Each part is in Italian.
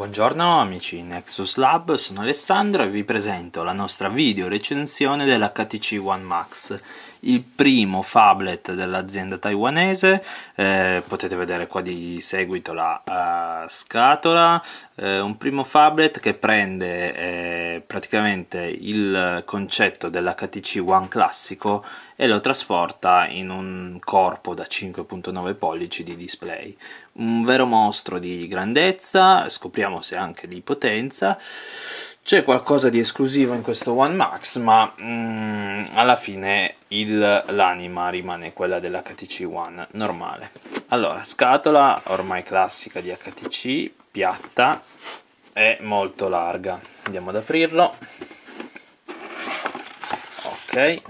Buongiorno amici Nexus Lab, sono Alessandro e vi presento la nostra video recensione dell'HTC One Max il primo phablet dell'azienda taiwanese, eh, potete vedere qua di seguito la uh, scatola, eh, un primo phablet che prende eh, praticamente il concetto dell'HTC One classico e lo trasporta in un corpo da 5.9 pollici di display. Un vero mostro di grandezza, scopriamo se anche di potenza. C'è qualcosa di esclusivo in questo One Max, ma mm, alla fine il, l'anima rimane quella dell'HTC One normale. Allora, scatola ormai classica di HTC, piatta e molto larga. Andiamo ad aprirlo. Ok.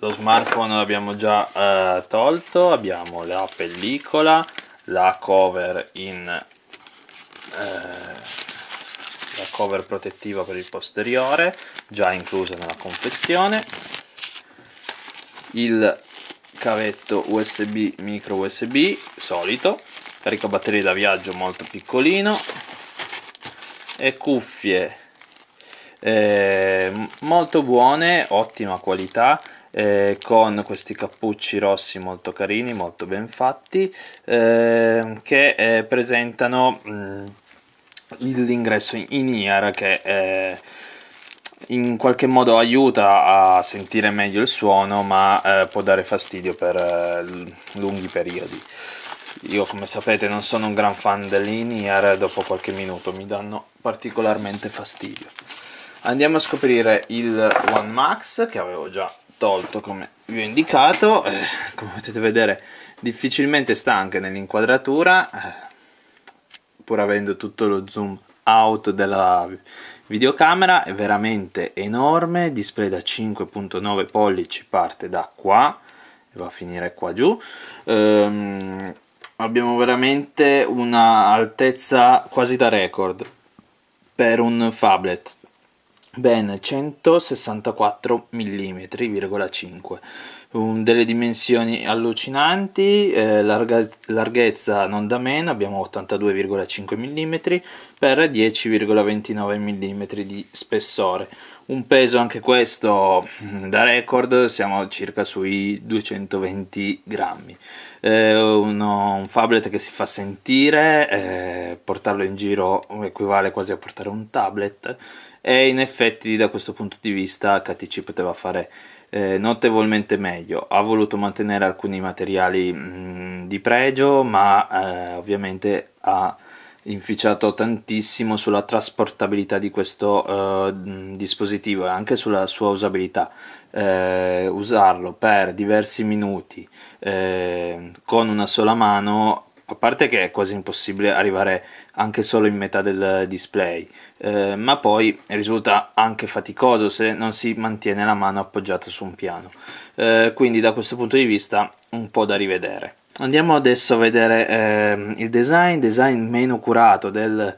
Lo smartphone l'abbiamo già eh, tolto, abbiamo la pellicola, la cover in eh, la cover protettiva per il posteriore già inclusa nella confezione il cavetto USB micro USB solito caricabatterie da viaggio molto piccolino e cuffie eh, molto buone ottima qualità eh, con questi cappucci rossi molto carini molto ben fatti eh, che eh, presentano mh, mm, l'ingresso in ear che eh, in qualche modo aiuta a sentire meglio il suono ma eh, può dare fastidio per eh, lunghi periodi io come sapete non sono un gran fan dell'in-ear dopo qualche minuto mi danno particolarmente fastidio andiamo a scoprire il One Max che avevo già tolto come vi ho indicato eh, come potete vedere difficilmente sta anche nell'inquadratura eh, pur avendo tutto lo zoom out della videocamera è veramente enorme display da 5.9 pollici parte da qua e va a finire qua giù ehm, abbiamo veramente una altezza quasi da record per un phablet ben 164 mm,5 um, delle dimensioni allucinanti, eh, larga, larghezza non da meno, abbiamo 82,5 mm per 10,29 mm di spessore. Un peso anche questo mm, da record, siamo circa sui 220 grammi. Eh, uno, un tablet che si fa sentire, eh, portarlo in giro equivale quasi a portare un tablet e in effetti da questo punto di vista HTC poteva fare eh, notevolmente meglio. Ha voluto mantenere alcuni materiali mh, mm, di pregio, ma eh, ovviamente ha inficiato tantissimo sulla trasportabilità di questo eh, mm, dispositivo e anche sulla sua usabilità. Eh, usarlo per diversi minuti eh, con una sola mano a parte che è quasi impossibile arrivare anche solo in metà del display, eh, ma poi risulta anche faticoso se non si mantiene la mano appoggiata su un piano. Eh, quindi da questo punto di vista un po' da rivedere. Andiamo adesso a vedere eh, il design, design meno curato del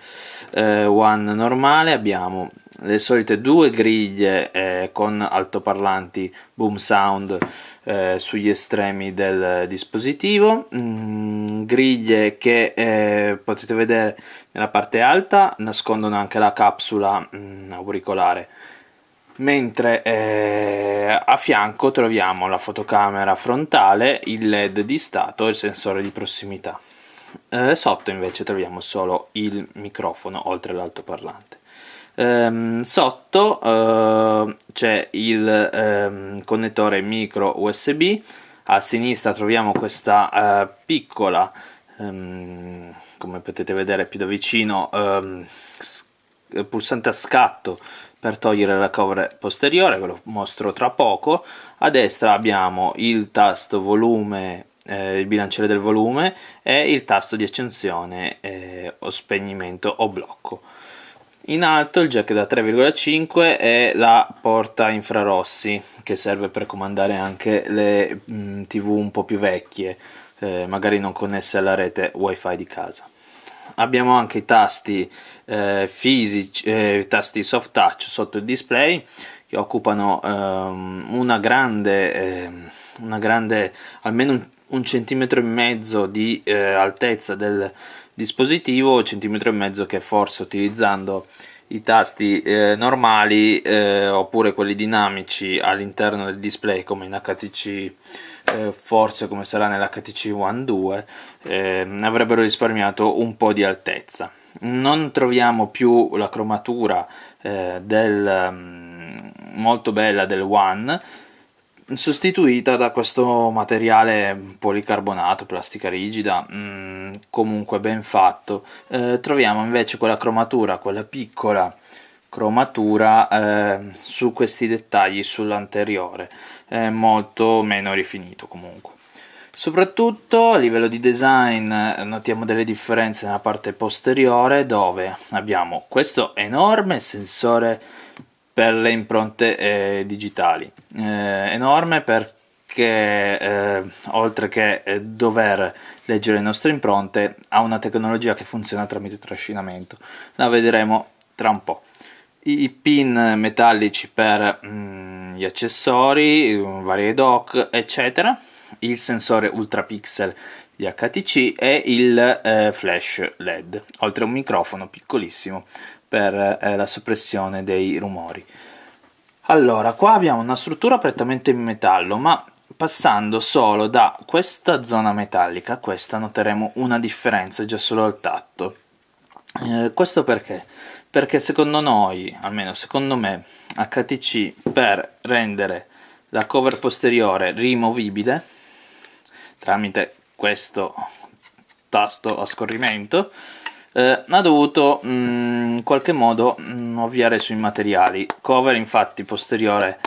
eh, One normale, abbiamo le solite due griglie eh, con altoparlanti boom sound eh, sugli estremi del dispositivo, mm, griglie che eh, potete vedere nella parte alta nascondono anche la capsula mm, auricolare mentre eh, a fianco troviamo la fotocamera frontale, il led di stato e il sensore di prossimità. Eh, sotto invece troviamo solo il microfono oltre all'altoparlante. Ehm, sotto eh, c'è il eh, connettore micro USB, a sinistra troviamo questa eh, piccola, ehm, come potete vedere più da vicino, ehm, pulsante a scatto per togliere la cover posteriore, ve lo mostro tra poco. A destra abbiamo il tasto volume, eh, il bilanciere del volume e il tasto di accensione eh, o spegnimento o blocco. In alto il jack da 3,5 è la porta infrarossi che serve per comandare anche le mh, mm, tv un po' più vecchie, eh, magari non connesse alla rete wifi di casa. Abbiamo anche i tasti eh, fisici, eh, tasti soft touch sotto il display che occupano ehm, una, grande, ehm, una grande, almeno un, un, centimetro e mezzo di eh, altezza del dispositivo centimetro e mezzo che forse utilizzando i tasti eh, normali eh, oppure quelli dinamici all'interno del display come in HTC eh, forse come sarà nell'HTC One 2 eh, avrebbero risparmiato un po' di altezza non troviamo più la cromatura eh, del, mm, molto bella del One sostituita da questo materiale policarbonato, plastica rigida, mh, mm, comunque ben fatto. Eh, troviamo invece quella cromatura, quella piccola cromatura eh, su questi dettagli sull'anteriore, eh, molto meno rifinito comunque. Soprattutto a livello di design notiamo delle differenze nella parte posteriore dove abbiamo questo enorme sensore per le impronte eh, digitali. Eh, enorme perché eh, oltre che eh, dover leggere le nostre impronte ha una tecnologia che funziona tramite trascinamento. La vedremo tra un po' i pin metallici per mh, mm, gli accessori, mm, varie dock, eccetera, il sensore ultrapixel di HTC e il eh, flash LED, oltre a un microfono piccolissimo per eh, la soppressione dei rumori. Allora, qua abbiamo una struttura prettamente in metallo, ma passando solo da questa zona metallica a questa noteremo una differenza già solo al tatto. Eh, questo perché? Perché secondo noi, almeno secondo me, HTC per rendere la cover posteriore rimovibile tramite questo tasto a scorrimento eh, ha dovuto mh, mm, in qualche modo mh, mm, ovviare sui materiali. Cover infatti posteriore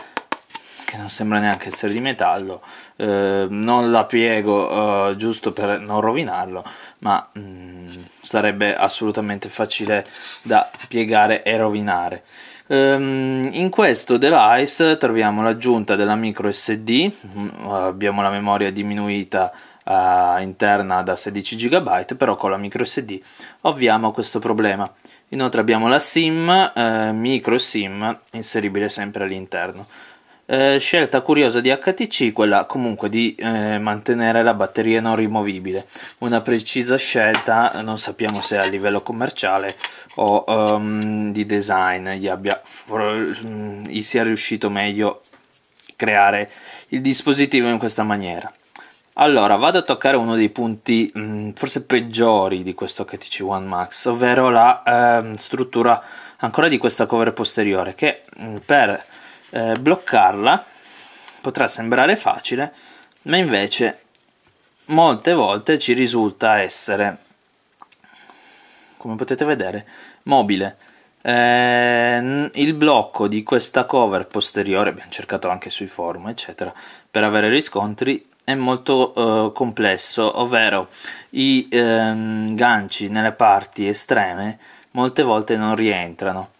che non sembra neanche essere di metallo, eh, non la piego eh, giusto per non rovinarlo, ma mh, mm, sarebbe assolutamente facile da piegare e rovinare. Ehm, in questo device troviamo l'aggiunta della micro SD, abbiamo la memoria diminuita eh, interna da 16 GB, però con la micro SD ovviamo questo problema. Inoltre abbiamo la SIM, eh, micro SIM, inseribile sempre all'interno. Eh, scelta curiosa di HTC, quella comunque di eh, mantenere la batteria non rimovibile. Una precisa scelta, non sappiamo se a livello commerciale o um, di design gli, abbia, mm, gli sia riuscito meglio creare il dispositivo in questa maniera. Allora, vado a toccare uno dei punti mh, mm, forse peggiori di questo HTC One Max, ovvero la eh, struttura ancora di questa cover posteriore, che mh, mm, per eh, bloccarla potrà sembrare facile, ma invece molte volte ci risulta essere, come potete vedere, mobile. Eh, il blocco di questa cover posteriore, abbiamo cercato anche sui forum, eccetera, per avere riscontri, è molto eh, complesso, ovvero i ehm, ganci nelle parti estreme molte volte non rientrano.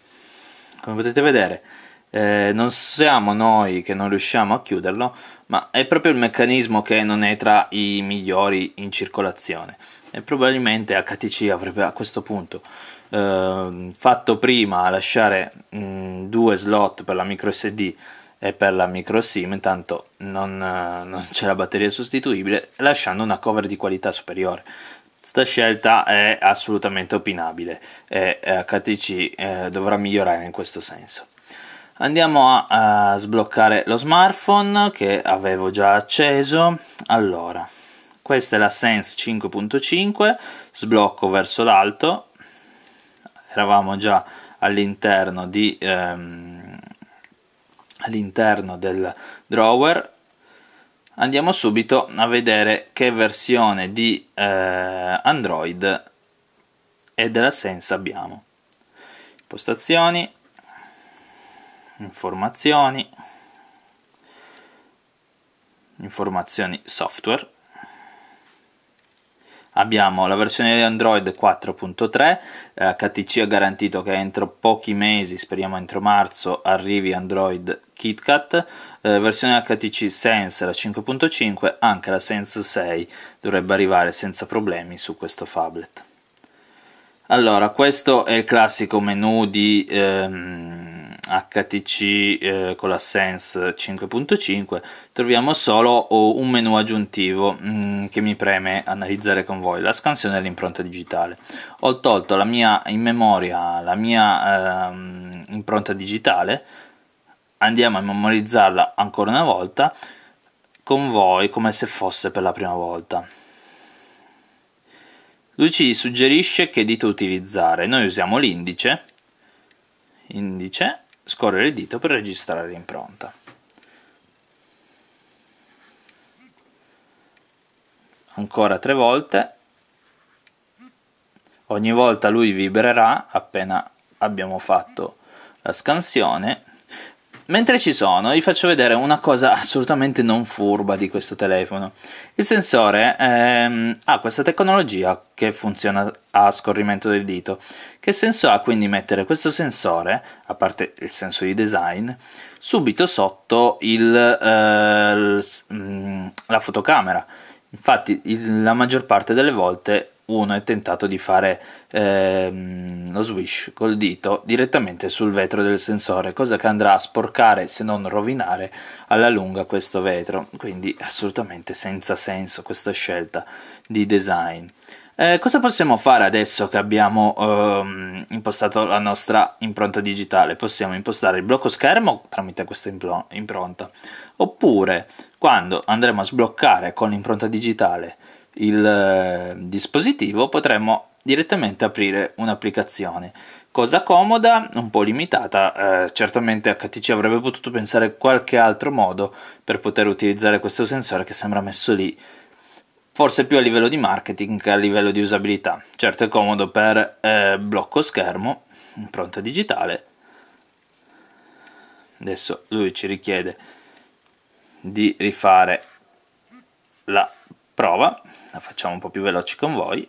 Come potete vedere, eh, non siamo noi che non riusciamo a chiuderlo, ma è proprio il meccanismo che non è tra i migliori in circolazione. E probabilmente HTC avrebbe a questo punto eh, fatto prima a lasciare mh, mm, due slot per la micro SD e per la micro SIM intanto non, eh, non c'è la batteria sostituibile lasciando una cover di qualità superiore. Sta scelta è assolutamente opinabile e HTC eh, eh, dovrà migliorare in questo senso. Andiamo a, a sbloccare lo smartphone che avevo già acceso. Allora, questa è la Sense 5.5, sblocco verso l'alto. Eravamo già all'interno di ehm, all'interno del drawer andiamo subito a vedere che versione di eh, Android e della Sense abbiamo impostazioni informazioni informazioni software abbiamo la versione di Android 4.3 eh, HTC ha garantito che entro pochi mesi speriamo entro marzo arrivi Android KitKat, eh, versione HTC Sense la 5.5, anche la Sense 6 dovrebbe arrivare senza problemi su questo phablet. Allora, questo è il classico menu di ehm, HTC eh, con la Sense 5.5, troviamo solo un menu aggiuntivo mm, che mi preme analizzare con voi, la scansione dell'impronta digitale. Ho tolto mia, in memoria la mia ehm, impronta digitale, andiamo a memorizzarla ancora una volta con voi come se fosse per la prima volta. Lui ci suggerisce che dito utilizzare, noi usiamo l'indice, indice, scorrere il dito per registrare l'impronta. Ancora tre volte, ogni volta lui vibrerà appena abbiamo fatto la scansione Mentre ci sono vi faccio vedere una cosa assolutamente non furba di questo telefono. Il sensore ehm, ha questa tecnologia che funziona a scorrimento del dito. Che senso ha quindi mettere questo sensore, a parte il senso di design, subito sotto il, eh, mm, la fotocamera? Infatti il, la maggior parte delle volte uno è tentato di fare ehm, lo swish col dito direttamente sul vetro del sensore, cosa che andrà a sporcare se non rovinare alla lunga questo vetro, quindi assolutamente senza senso questa scelta di design. Eh, cosa possiamo fare adesso che abbiamo ehm, impostato la nostra impronta digitale? Possiamo impostare il blocco schermo tramite questa impronta, oppure quando andremo a sbloccare con l'impronta digitale il eh, dispositivo potremmo direttamente aprire un'applicazione cosa comoda, un po' limitata, eh, certamente HTC avrebbe potuto pensare a qualche altro modo per poter utilizzare questo sensore che sembra messo lì, forse più a livello di marketing che a livello di usabilità. Certo è comodo per eh, blocco schermo, impronta digitale. Adesso lui ci richiede di rifare la prova la facciamo un po' più veloci con voi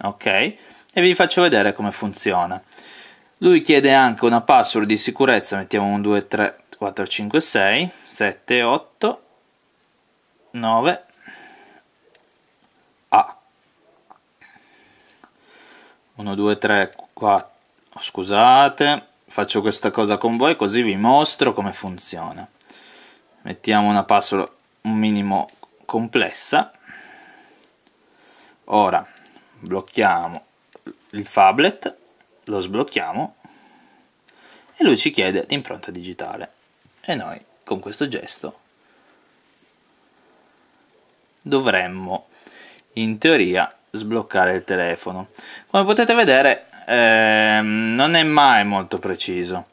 ok e vi faccio vedere come funziona lui chiede anche una password di sicurezza mettiamo 1 2 3 4 5 6 7 8 9 a 1 2 3 4 scusate faccio questa cosa con voi così vi mostro come funziona mettiamo una password un minimo complessa ora blocchiamo il phablet lo sblocchiamo e lui ci chiede l'impronta digitale e noi con questo gesto dovremmo in teoria sbloccare il telefono come potete vedere ehm, non è mai molto preciso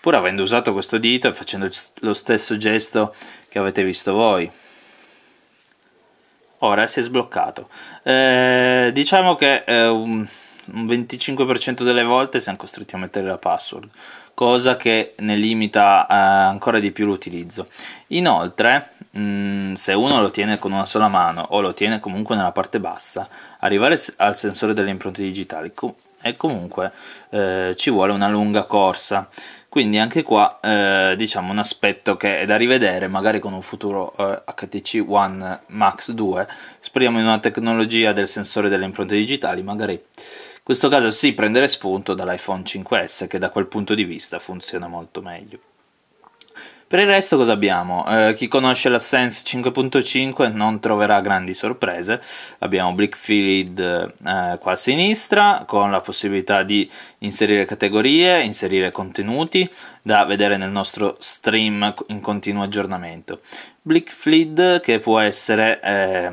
pur avendo usato questo dito e facendo lo stesso gesto che avete visto voi ora si è sbloccato eh, diciamo che eh, un, un 25% delle volte siamo costretti a mettere la password cosa che ne limita eh, ancora di più l'utilizzo inoltre mh, mm, se uno lo tiene con una sola mano o lo tiene comunque nella parte bassa arrivare al sensore delle impronte digitali com e comunque eh, ci vuole una lunga corsa quindi anche qua eh, diciamo un aspetto che è da rivedere magari con un futuro eh, HTC One Max 2 speriamo in una tecnologia del sensore delle impronte digitali magari in questo caso sì prendere spunto dall'iPhone 5S che da quel punto di vista funziona molto meglio per il resto cosa abbiamo? Eh, chi conosce la Sense 5.5 non troverà grandi sorprese, abbiamo Blickfield eh, qua a sinistra con la possibilità di inserire categorie, inserire contenuti da vedere nel nostro stream in continuo aggiornamento. Blickfield che può essere eh,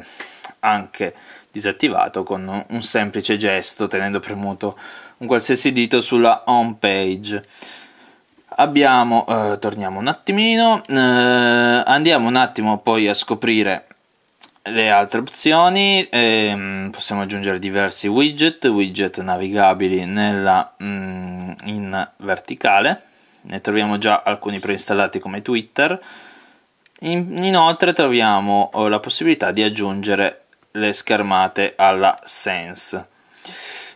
anche disattivato con un semplice gesto tenendo premuto un qualsiasi dito sulla home page abbiamo, eh, torniamo un attimino, eh, andiamo un attimo poi a scoprire le altre opzioni, ehm, possiamo aggiungere diversi widget, widget navigabili nella, mm, in verticale, ne troviamo già alcuni preinstallati come Twitter, in, inoltre troviamo oh, la possibilità di aggiungere le schermate alla Sense.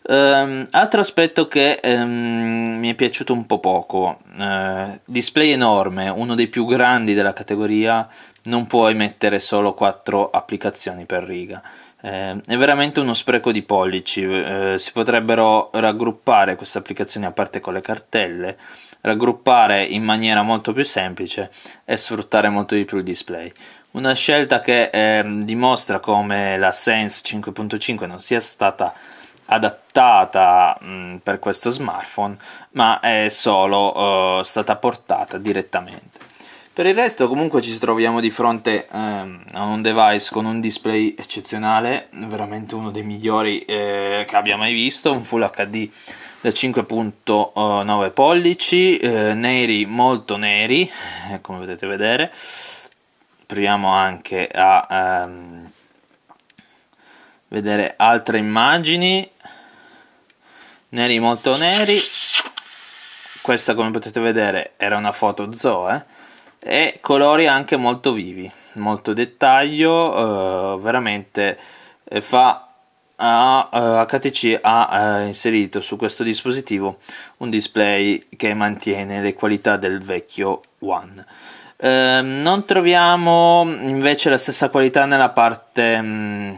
Um, altro aspetto che um, mi è piaciuto un po' poco, uh, display enorme, uno dei più grandi della categoria, non puoi mettere solo quattro applicazioni per riga. Eh, è veramente uno spreco di pollici. Eh, si potrebbero raggruppare queste applicazioni a parte con le cartelle, raggruppare in maniera molto più semplice e sfruttare molto di più il display. Una scelta che eh, dimostra come la Sense 5.5 non sia stata adattata mh, mm, per questo smartphone, ma è solo uh, stata portata direttamente. Per il resto comunque ci troviamo di fronte ehm, a un device con un display eccezionale, veramente uno dei migliori eh, che abbia mai visto, un Full HD da 5.9 pollici, eh, neri molto neri, eh, come potete vedere. Proviamo anche a ehm, vedere altre immagini neri molto neri questa come potete vedere era una foto zoe eh. e colori anche molto vivi molto dettaglio eh, veramente eh, fa a, HTC eh, ha uh, inserito su questo dispositivo un display che mantiene le qualità del vecchio One. Uh, non troviamo invece la stessa qualità nella parte um,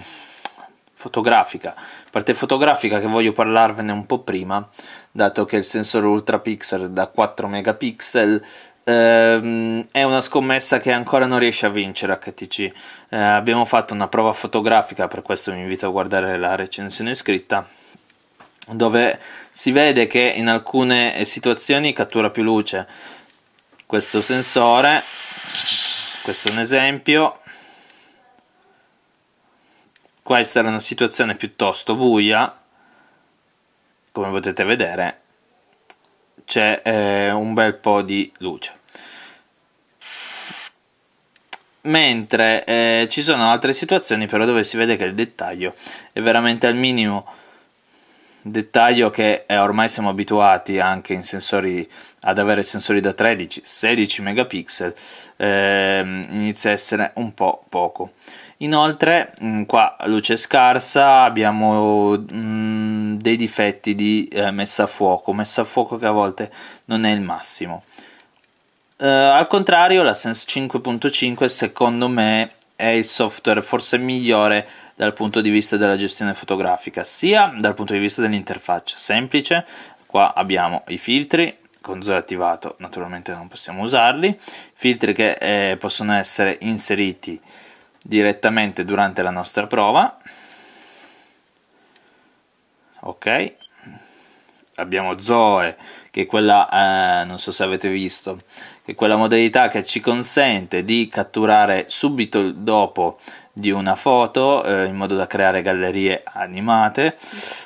fotografica parte fotografica che voglio parlarvene un po' prima, dato che il sensore ultra pixel da 4 megapixel ehm, è una scommessa che ancora non riesce a vincere HTC. Eh, abbiamo fatto una prova fotografica, per questo vi invito a guardare la recensione scritta, dove si vede che in alcune situazioni cattura più luce questo sensore, questo è un esempio, questa era una situazione piuttosto buia, come potete vedere c'è eh, un bel po' di luce. Mentre eh, ci sono altre situazioni però dove si vede che il dettaglio è veramente al minimo dettaglio che eh, ormai siamo abituati anche in sensori ad avere sensori da 13 16 megapixel ehm, inizia a essere un po' poco Inoltre, mm, qua luce scarsa, abbiamo mh, mm, dei difetti di eh, messa a fuoco, messa a fuoco che a volte non è il massimo. Eh, al contrario, la Sense 5.5 secondo me è il software forse migliore dal punto di vista della gestione fotografica, sia dal punto di vista dell'interfaccia semplice, qua abbiamo i filtri, con Zoe attivato naturalmente non possiamo usarli, filtri che eh, possono essere inseriti direttamente durante la nostra prova ok abbiamo Zoe che è quella eh, non so se avete visto che è quella modalità che ci consente di catturare subito dopo di una foto eh, in modo da creare gallerie animate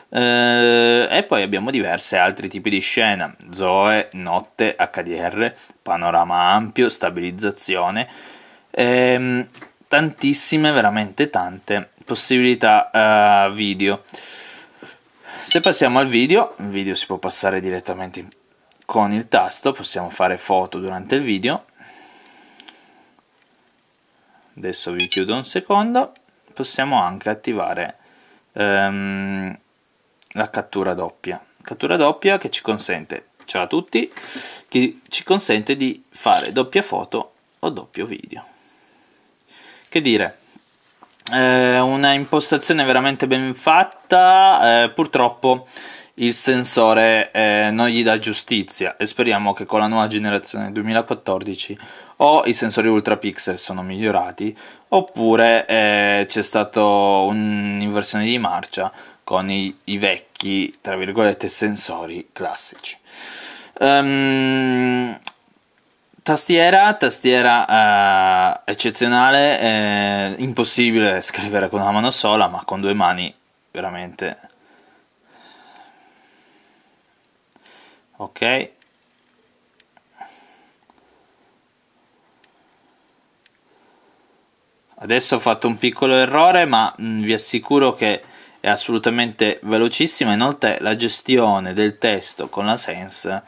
eh, e poi abbiamo diversi altri tipi di scena Zoe, notte, HDR, panorama ampio, stabilizzazione ehm, tantissime, veramente tante possibilità uh, video. Se passiamo al video, il video si può passare direttamente con il tasto, possiamo fare foto durante il video. Adesso vi chiudo un secondo, possiamo anche attivare um, la cattura doppia. Cattura doppia che ci consente, ciao a tutti, che ci consente di fare doppia foto o doppio video. Che dire, eh, una impostazione veramente ben fatta, eh, purtroppo il sensore eh, non gli dà giustizia e speriamo che con la nuova generazione 2014 o i sensori ultra pixel sono migliorati oppure eh, c'è stata un'inversione di marcia con i, i, vecchi tra virgolette sensori classici um, Tastiera, tastiera eh, eccezionale, eh, impossibile scrivere con una mano sola, ma con due mani veramente... Ok. Adesso ho fatto un piccolo errore, ma mh, mm, vi assicuro che è assolutamente velocissima. Inoltre la gestione del testo con la Sense,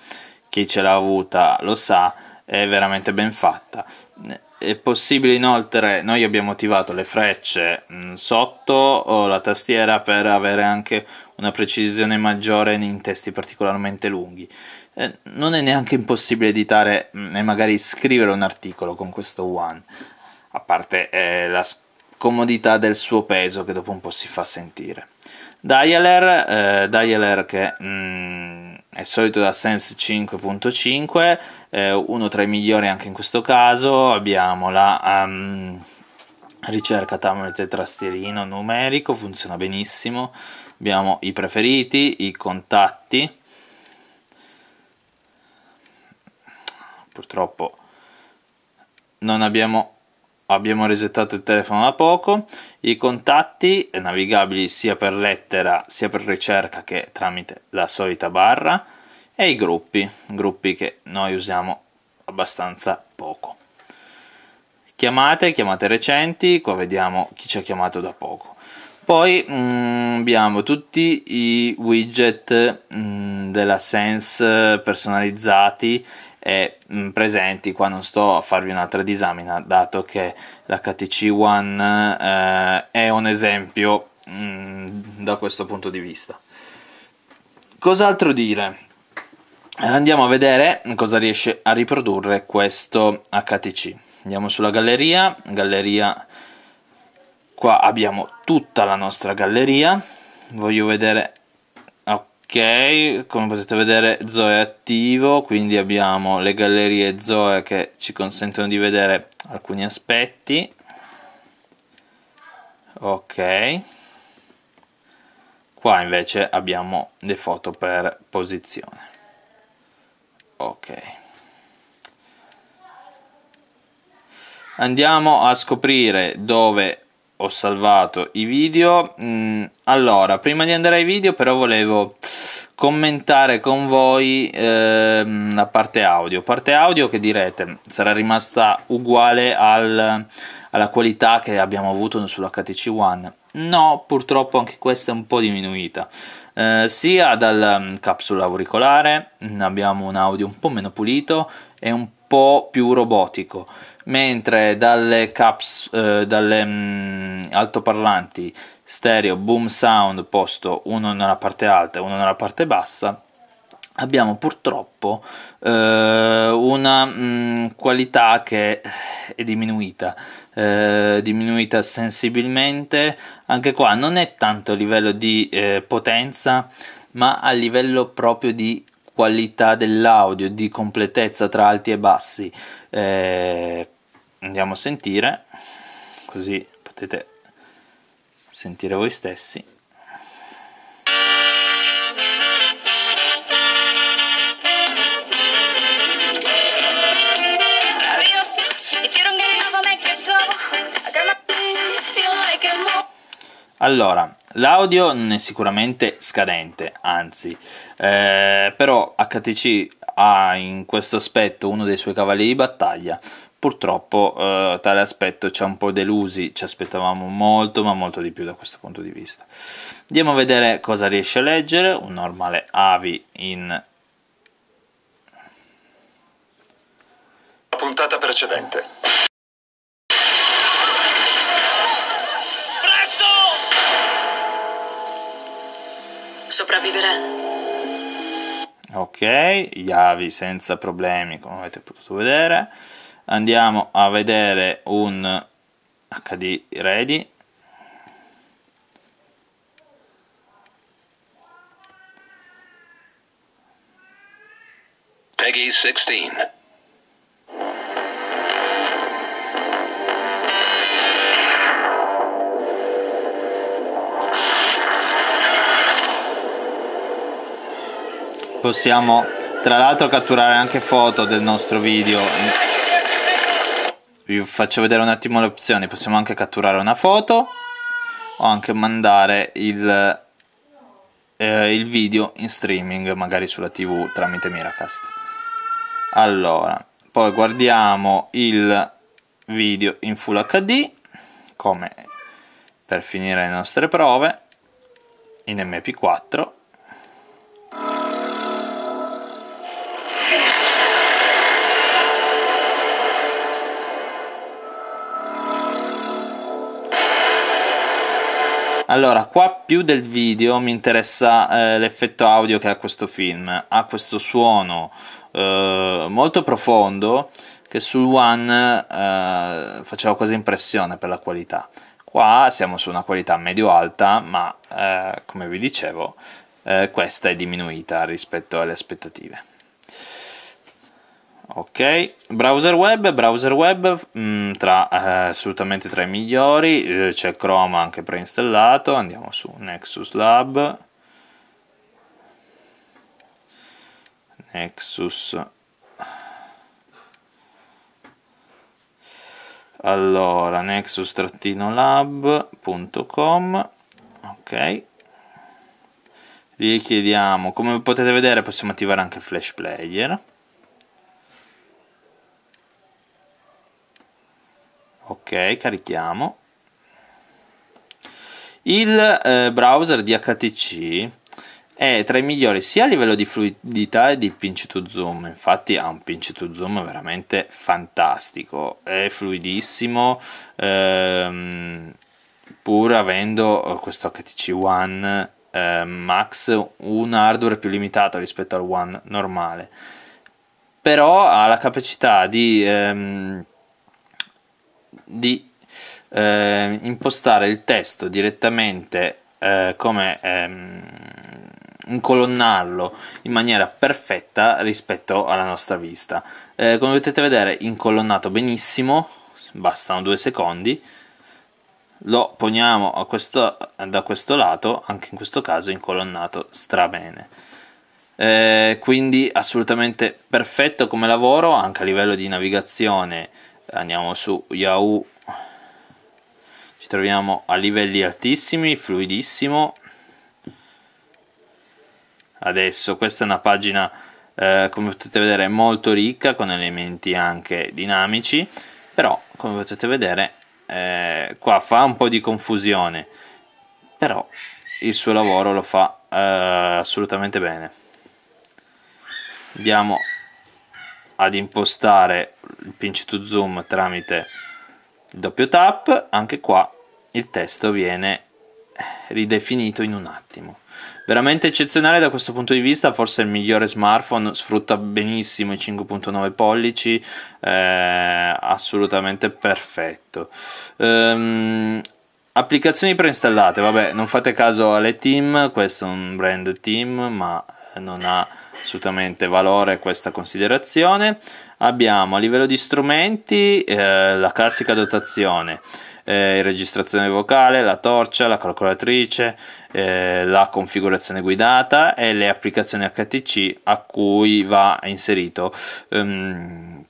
chi ce l'ha avuta lo sa, è veramente ben fatta. È possibile inoltre, noi abbiamo attivato le frecce mm, sotto la tastiera per avere anche una precisione maggiore in testi particolarmente lunghi. Eh, non è neanche impossibile editare mm, e magari scrivere un articolo con questo One, a parte eh, la comodità del suo peso che dopo un po' si fa sentire. Dialer, eh, dialer che mh, mm, è solito da Sense 5.5 eh, uno tra i migliori anche in questo caso, abbiamo la um, ricerca tramite trastierino numerico, funziona benissimo, abbiamo i preferiti, i contatti, purtroppo non abbiamo abbiamo resettato il telefono da poco i contatti eh, navigabili sia per lettera sia per ricerca che tramite la solita barra e i gruppi, gruppi che noi usiamo abbastanza poco. Chiamate, chiamate recenti, qua vediamo chi ci ha chiamato da poco. Poi mm, abbiamo tutti i widget mm, della Sense personalizzati e mm, presenti, qua non sto a farvi un'altra disamina dato che l'HTC One eh, è un esempio mm, da questo punto di vista. Cos'altro dire? Eh, andiamo a vedere cosa riesce a riprodurre questo HTC. Andiamo sulla galleria, galleria qua abbiamo tutta la nostra galleria. Voglio vedere ok, come potete vedere Zoe è attivo, quindi abbiamo le gallerie Zoe che ci consentono di vedere alcuni aspetti. Ok. Qua invece abbiamo le foto per posizione ok andiamo a scoprire dove ho salvato i video mm, allora prima di andare ai video però volevo commentare con voi eh, la parte audio parte audio che direte sarà rimasta uguale al, alla qualità che abbiamo avuto sull'HTC One No, purtroppo anche questa è un po' diminuita, eh, sia dal um, mm, capsula auricolare, mm, abbiamo un audio un po' meno pulito e un po' più robotico, mentre dalle, caps, eh, dalle um, altoparlanti stereo boom sound posto uno nella parte alta e uno nella parte bassa, abbiamo purtroppo eh, una mh, qualità che è diminuita eh, diminuita sensibilmente anche qua non è tanto a livello di eh, potenza ma a livello proprio di qualità dell'audio di completezza tra alti e bassi eh, andiamo a sentire così potete sentire voi stessi Allora, l'audio non è sicuramente scadente, anzi, eh, però HTC ha in questo aspetto uno dei suoi cavalli di battaglia. Purtroppo eh, tale aspetto ci ha un po' delusi, ci aspettavamo molto ma molto di più da questo punto di vista. Andiamo a vedere cosa riesce a leggere, un normale AVI in... La puntata precedente. sopravviverà. Ok, Yavi senza problemi, come avete potuto vedere. Andiamo a vedere un HD Ready. Peggy 16. possiamo tra l'altro catturare anche foto del nostro video vi faccio vedere un attimo le opzioni possiamo anche catturare una foto o anche mandare il, eh, il video in streaming magari sulla tv tramite Miracast allora poi guardiamo il video in full hd come per finire le nostre prove in mp4 Allora, qua più del video mi interessa eh, l'effetto audio che ha questo film. Ha questo suono eh, molto profondo che sul One eh, faceva quasi impressione per la qualità. Qua siamo su una qualità medio-alta, ma eh, come vi dicevo, eh, questa è diminuita rispetto alle aspettative ok browser web browser web mh, mm, tra, eh, assolutamente tra i migliori eh, c'è Chrome anche preinstallato andiamo su Nexus Lab Nexus allora nexus-lab.com ok richiediamo come potete vedere possiamo attivare anche il flash player ok carichiamo il eh, browser di HTC è tra i migliori sia a livello di fluidità e di pinch to zoom infatti ha un pinch to zoom veramente fantastico è fluidissimo ehm, pur avendo eh, questo HTC One eh, Max un hardware più limitato rispetto al One normale però ha la capacità di ehm, di eh, impostare il testo direttamente eh, come ehm, incolonnarlo in maniera perfetta rispetto alla nostra vista eh, come potete vedere incolonnato benissimo bastano due secondi lo poniamo questo, da questo lato anche in questo caso incolonnato strabene eh, quindi assolutamente perfetto come lavoro anche a livello di navigazione andiamo su Yahoo ci troviamo a livelli altissimi fluidissimo adesso questa è una pagina eh, come potete vedere molto ricca con elementi anche dinamici però come potete vedere eh, qua fa un po' di confusione però il suo lavoro lo fa eh, assolutamente bene andiamo ad impostare il pinch to zoom tramite il doppio tap, anche qua il testo viene ridefinito in un attimo. Veramente eccezionale da questo punto di vista, forse il migliore smartphone, sfrutta benissimo i 5.9 pollici, eh, assolutamente perfetto. Um, applicazioni preinstallate, vabbè, non fate caso alle team, questo è un brand team, ma non ha assolutamente valore questa considerazione. Abbiamo a livello di strumenti eh, la classica dotazione, eh, registrazione vocale, la torcia, la calcolatrice, eh, la configurazione guidata e le applicazioni HTC a cui va inserito. Um,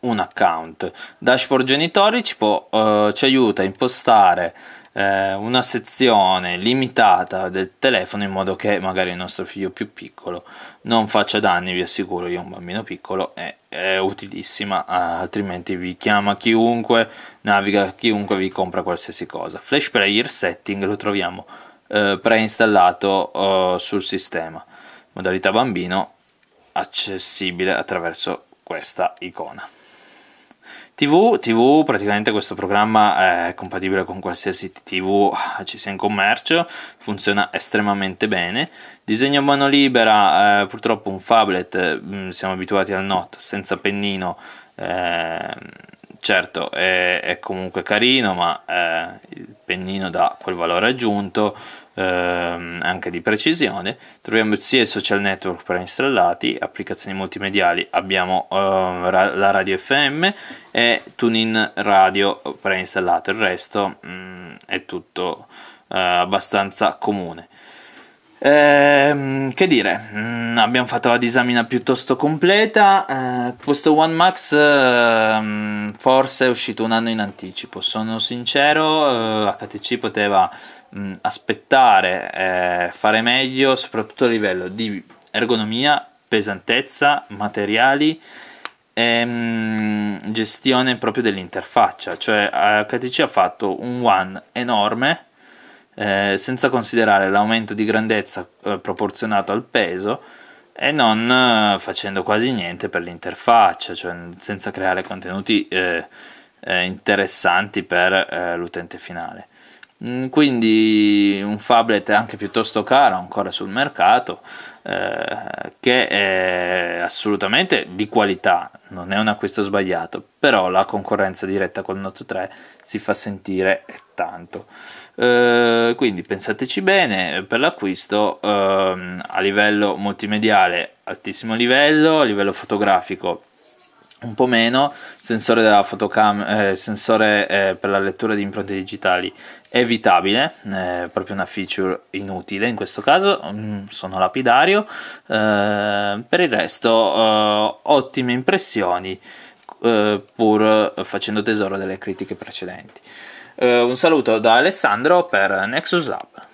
un account dashboard genitori ci, può, eh, ci aiuta a impostare eh, una sezione limitata del telefono in modo che magari il nostro figlio più piccolo non faccia danni, vi assicuro io un bambino piccolo è, è utilissima, eh, altrimenti vi chiama chiunque, naviga chiunque, vi compra qualsiasi cosa. Flash Player Setting lo troviamo eh, preinstallato eh, sul sistema, modalità bambino accessibile attraverso questa icona. TV, TV, praticamente questo programma eh, è compatibile con qualsiasi TV eh, ci sia in commercio, funziona estremamente bene. Disegno a mano libera, eh, purtroppo un phablet, eh, mm, siamo abituati al NOT senza pennino. Eh, certo è, è comunque carino, ma eh, il pennino dà quel valore aggiunto, ehm, anche di precisione. Troviamo sia i social network preinstallati, applicazioni multimediali, abbiamo ehm, la radio FM e TuneIn Radio preinstallato, il resto mh, mm, è tutto eh, abbastanza comune. Ehm, che dire, mm, abbiamo fatto la disamina piuttosto completa. Eh, questo One Max eh, forse è uscito un anno in anticipo. Sono sincero, eh, HTC poteva mh, mm, aspettare, eh, fare meglio, soprattutto a livello di ergonomia, pesantezza, materiali e ehm, mh, gestione proprio dell'interfaccia. Cioè, HTC ha fatto un One enorme eh, senza considerare l'aumento di grandezza eh, proporzionato al peso e non eh, facendo quasi niente per l'interfaccia, cioè senza creare contenuti eh, eh, interessanti per l'utente finale. Mm, quindi un phablet anche piuttosto caro ancora sul mercato, eh, che è assolutamente di qualità, non è un acquisto sbagliato, però la concorrenza diretta col Note 3 si fa sentire tanto. Eh, quindi pensateci bene per l'acquisto ehm, a livello multimediale, altissimo livello, a livello fotografico un po' meno, sensore, della fotocam- eh, sensore eh, per la lettura di impronte digitali evitabile, eh, proprio una feature inutile in questo caso, mm, sono lapidario, eh, per il resto eh, ottime impressioni pur facendo tesoro delle critiche precedenti. Eh, un saluto da Alessandro per Nexus Lab.